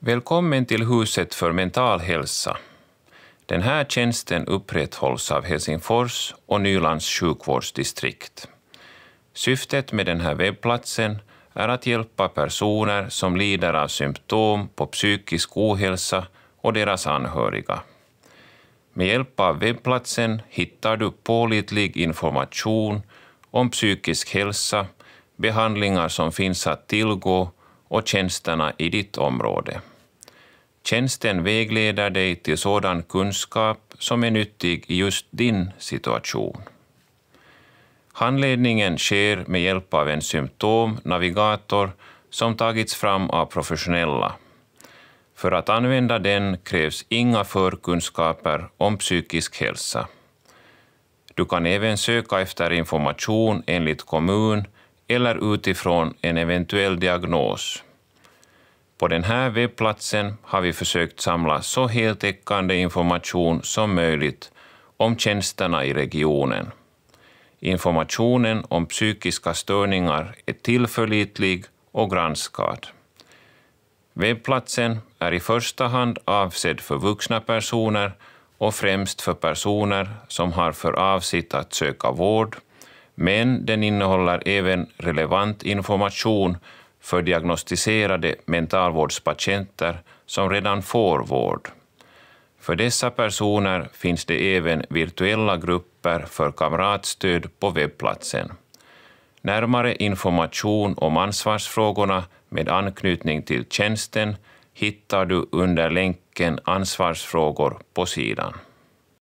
Välkommen till Huset för mental hälsa. Den här tjänsten upprätthålls av Helsingfors och Nylands sjukvårdsdistrikt. Syftet med den här webbplatsen är att hjälpa personer som lider av symptom på psykisk ohälsa och deras anhöriga. Med hjälp av webbplatsen hittar du pålitlig information om psykisk hälsa, behandlingar som finns att tillgå och tjänsterna i ditt område. Tjänsten vägleder dig till sådan kunskap som är nyttig i just din situation. Handledningen sker med hjälp av en symptomnavigator som tagits fram av professionella. För att använda den krävs inga förkunskaper om psykisk hälsa. Du kan även söka efter information enligt kommun eller utifrån en eventuell diagnos. På den här webbplatsen har vi försökt samla så heltäckande information som möjligt om tjänsterna i regionen. Informationen om psykiska störningar är tillförlitlig och granskad. Webbplatsen är i första hand avsedd för vuxna personer och främst för personer som har för avsikt att söka vård men den innehåller även relevant information för diagnostiserade mentalvårdspatienter som redan får vård. För dessa personer finns det även virtuella grupper för kamratstöd på webbplatsen. Närmare information om ansvarsfrågorna med anknytning till tjänsten hittar du under länken Ansvarsfrågor på sidan.